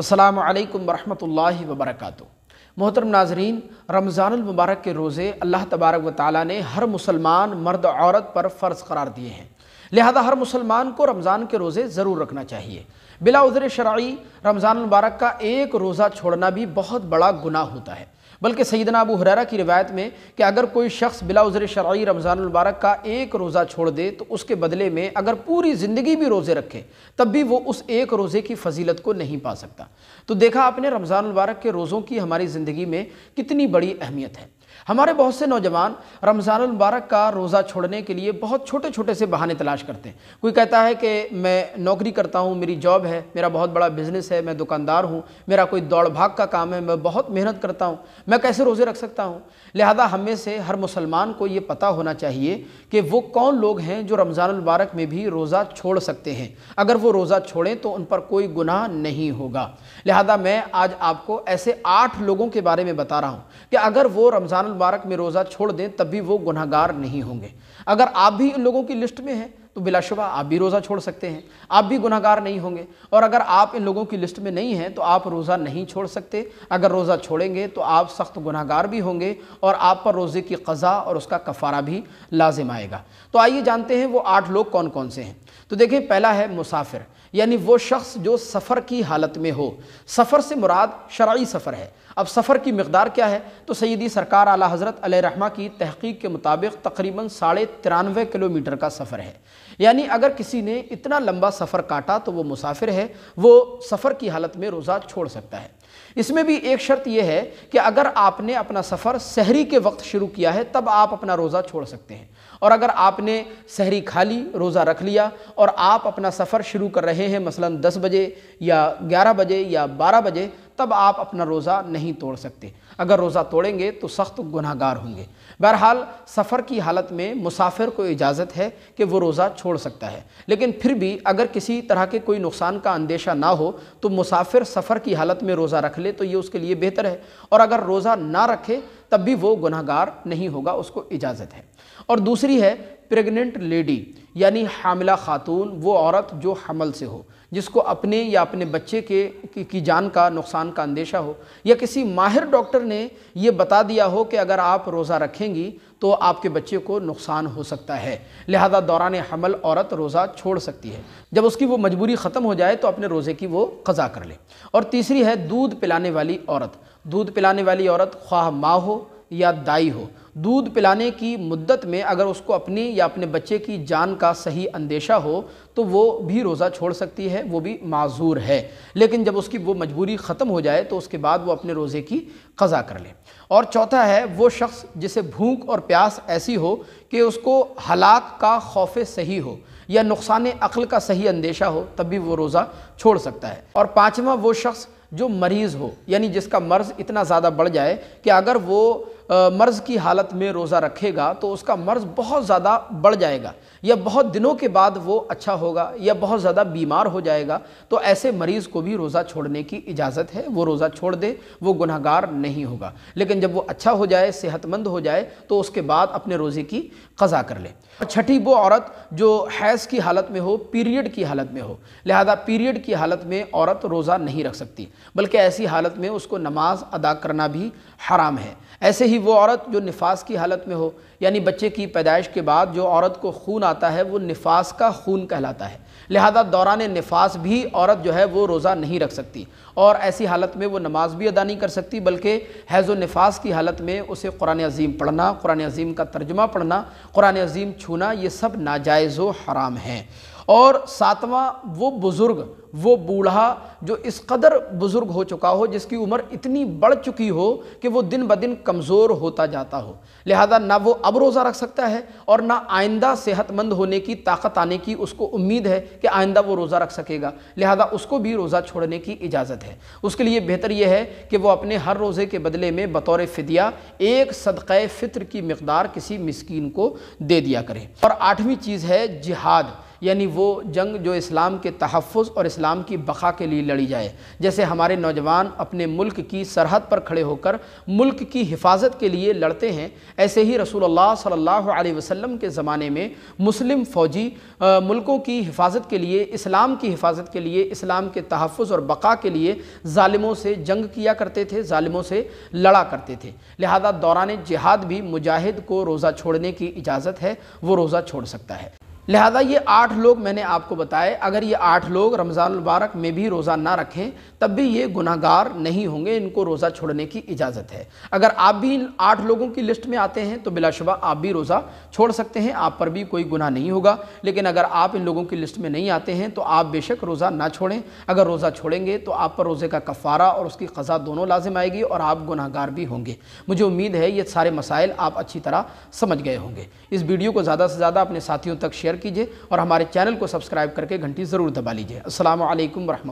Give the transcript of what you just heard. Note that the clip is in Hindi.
अल्लाम वरहमल वबरक मोहतरम नाजरीन रमज़ानमबारक के रोज़े अल्लाह तबारक व ताली ने हर मुसलमान मर्द औरत पर फ़र्ज़ करार दिए हैं लिहाजा हर मुसलमान को रमज़ान के रोज़े ज़रूर रखना चाहिए बिला उज़र शराइ रमज़ानमबारक का एक रोज़ा छोड़ना भी बहुत बड़ा गुनाह होता है बल्कि सईदना अबू हरारा की रिवायत में कि अगर कोई शख्स बिला उज़र शर्य रमज़ानमबारक का एक रोज़ा छोड़ दे तो उसके बदले में अगर पूरी ज़िंदगी भी रोज़े रखे तब भी वो उस एक रोज़े की फजीलत को नहीं पा सकता तो देखा आपने रमज़ानमबारक के रोज़ों की हमारी ज़िंदगी में कितनी बड़ी अहमियत है हमारे बहुत से नौजवान रमज़ान मुबारक का रोज़ा छोड़ने के लिए बहुत छोटे छोटे से बहाने तलाश करते हैं कोई कहता है कि मैं नौकरी करता हूँ मेरी जॉब है मेरा बहुत बड़ा बिजनेस है मैं दुकानदार हूँ मेरा कोई दौड़ भाग का काम है मैं बहुत मेहनत करता हूँ मैं कैसे रोज़े रख सकता हूँ लिहाजा हमें से हर मुसलमान को ये पता होना चाहिए कि वो कौन लोग हैं जो रमज़ान मुबारक में भी रोज़ा छोड़ सकते हैं अगर वो रोज़ा छोड़ें तो उन पर कोई गुनाह नहीं होगा लिहाजा मैं आज आपको ऐसे आठ लोगों के बारे में बता रहा हूँ कि अगर वो रमज़ान रमज़ान मुबारक में रोज़ा छोड़ दें तब भी वो गुनागार नहीं होंगे अगर आप भी इन लोगों की लिस्ट में हैं तो बिलाशुबा आप भी रोज़ा छोड़ सकते हैं आप भी गुनागार नहीं होंगे और अगर आप इन लोगों की लिस्ट में नहीं हैं तो आप रोज़ा नहीं छोड़ सकते अगर रोज़ा छोड़ेंगे तो आप सख्त गुनागार भी होंगे और आप पर रोज़े की कज़ा और उसका कफ़ारा भी लाजिम आएगा तो आइए जानते हैं वो आठ लोग कौन कौन से हैं तो देखिए पहला है मुसाफिर यानी वो शख्स जो सफ़र की हालत में हो सफ़र से मुराद शर्य सफ़र है अब सफ़र की मकदार क्या है तो सैदी सरकार आला हज़रत रहमा की तहकीक के मुताबिक तकरीबन साढ़े तिरानवे किलोमीटर का सफ़र है यानी अगर किसी ने इतना लंबा सफ़र काटा तो वो मुसाफिर है वो सफ़र की हालत में रोज़ा छोड़ सकता है इसमें भी एक शर्त यह है कि अगर आपने अपना सफ़र शहरी के वक्त शुरू किया है तब आप अपना रोज़ा छोड़ सकते हैं और अगर आपने सहरी खा ली रोज़ा रख लिया और आप अपना सफ़र शुरू कर रहे हैं मसलन 10 बजे या 11 बजे या 12 बजे तब आप अपना रोज़ा नहीं तोड़ सकते अगर रोज़ा तोड़ेंगे तो सख्त गुनाहगार होंगे बहरहाल सफ़र की हालत में मुसाफिर को इजाज़त है कि वो रोज़ा छोड़ सकता है लेकिन फिर भी अगर किसी तरह के कोई नुकसान का अंदेशा ना हो तो मुसाफिर सफ़र की हालत में रोज़ा रख ले तो ये उसके लिए बेहतर है और अगर रोज़ा ना रखे तब भी वो गुनाहगार नहीं होगा उसको इजाज़त है और दूसरी है प्रेग्नेंट लेडी यानी हामिला खातून वो औरत जो हमल से हो जिसको अपने या अपने बच्चे के की, जान का नुकसान का अंदेशा हो या किसी माहिर डॉक्टर ने ये बता दिया हो कि अगर आप रोज़ा रखेंगी तो आपके बच्चे को नुकसान हो सकता है लिहाजा दौरान हमल औरत रोज़ा छोड़ सकती है जब उसकी वो मजबूरी ख़त्म हो जाए तो अपने रोज़े की वो क़ज़ा कर ले और तीसरी है दूध पिलाने वाली औरत दूध पिलाने वाली औरत ख्वाह माँ हो या दाई हो दूध पिलाने की मुद्दत में अगर उसको अपनी या अपने बच्चे की जान का सही अंदेशा हो तो वो भी रोज़ा छोड़ सकती है वो भी माजूर है लेकिन जब उसकी वो मजबूरी ख़त्म हो जाए तो उसके बाद वो अपने रोज़े की कज़ा कर ले और चौथा है वो शख्स जिसे भूख और प्यास ऐसी हो कि उसको हलाक का खौफ सही हो या नुकसान अक़ल का सही अंदेशा हो तब भी वो रोज़ा छोड़ सकता है और पाँचवा वो शख्स जो मरीज़ हो यानी जिसका मर्ज़ इतना ज़्यादा बढ़ जाए कि अगर वो मर्ज़ की हालत में रोज़ा रखेगा तो उसका मर्ज़ बहुत ज़्यादा बढ़ जाएगा या बहुत दिनों के बाद वो अच्छा होगा या बहुत ज़्यादा बीमार हो जाएगा तो ऐसे मरीज़ को भी रोज़ा छोड़ने की इजाज़त है वो रोज़ा छोड़ दे वो गुनहगार नहीं होगा लेकिन जब वो अच्छा हो जाए सेहतमंद हो जाए तो उसके बाद अपने रोज़े की कज़ा कर ले और छठी वो औरत जो हैज़ की हालत में हो पीरियड की हालत में हो लिहाजा पीरियड की हालत में औरत रोज़ा नहीं रख सकती बल्कि ऐसी हालत में उसको नमाज अदा करना भी हराम है ऐसे ही वो औरत जो निफास की हालत में हो यानी बच्चे की पैदाइश के बाद जो औरत को खून आता है वो निफास का खून कहलाता है लिहाजा दौरान निफास भी औरत जो है वो रोज़ा नहीं रख सकती और ऐसी हालत में वो नमाज भी अदा नहीं कर सकती बल्कि हैज़ नफास की हालत में उसे कुरान अजीम पढ़ना कुरान अजीम का तर्जमा पढ़ना कुरान अजीम छूना ये सब नाजायज़ हराम हैं और सातवां वो बुज़ुर्ग वो बूढ़ा जो इस कदर बुज़ुर्ग हो चुका हो जिसकी उम्र इतनी बढ़ चुकी हो कि वो दिन ब दिन कमज़ोर होता जाता हो लिहाजा ना वो अब रोज़ा रख सकता है और ना आइंदा सेहतमंद होने की ताकत आने की उसको उम्मीद है कि आइंदा वो रोज़ा रख सकेगा लिहाजा उसको भी रोज़ा छोड़ने की इजाज़त है उसके लिए बेहतर यह है कि वह अपने हर रोज़े के बदले में बतौर फ़दिया एक सदक़ फ़ित्र की मकदार किसी मस्किन को दे दिया करें और आठवीं चीज़ है जिहाद यानी वो जंग जो इस्लाम के तहफ़ और इस्लाम की बका के लिए लड़ी जाए जैसे हमारे नौजवान अपने मुल्क की सरहद पर खड़े होकर मुल्क की हिफाजत के लिए लड़ते हैं ऐसे ही रसूल सल्ला वसम के ज़माने में मुस्लिम फ़ौजी मुल्कों की हिफाजत के लिए इस्लाम की हिफाजत के लिए इस्लाम के तहफ़ और बका के लिए ालिमों से जंग किया करते थे ालिमों से लड़ा करते थे लिहाजा दौरान जिहाद भी मुजाहिद को रोज़ा छोड़ने की इजाज़त है वो रोज़ा छोड़ सकता है लिहाजा ये आठ लोग मैंने आपको बताए अगर ये आठ लोग रमज़ान मुबारक में भी रोज़ा ना रखें तब भी ये गुनाहगार नहीं होंगे इनको रोज़ा छोड़ने की इजाज़त है अगर आप भी इन आठ लोगों की लिस्ट में आते हैं तो बिलाशुबा आप भी रोज़ा छोड़ सकते हैं आप पर भी कोई गुनाह नहीं होगा लेकिन अगर आप इन लोगों की लिस्ट में नहीं आते हैं तो आप बेशक रोज़ा ना छोड़ें अगर रोज़ा छोड़ेंगे तो आप पर रोज़े का कफ़ारा और उसकी ख़ा दोनों लाजिम आएगी और आप गुनागार भी होंगे मुझे उम्मीद है ये सारे मसाइल आप अच्छी तरह समझ गए होंगे इस वीडियो को ज़्यादा से ज़्यादा अपने साथियों तक शेयर कीजिए और हमारे चैनल को सब्सक्राइब करके घंटी ज़रूर दबा लीजिए असल वरह